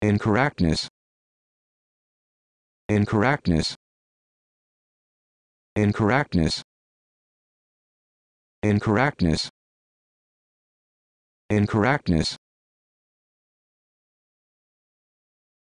incorrectness incorrectness incorrectness incorrectness incorrectness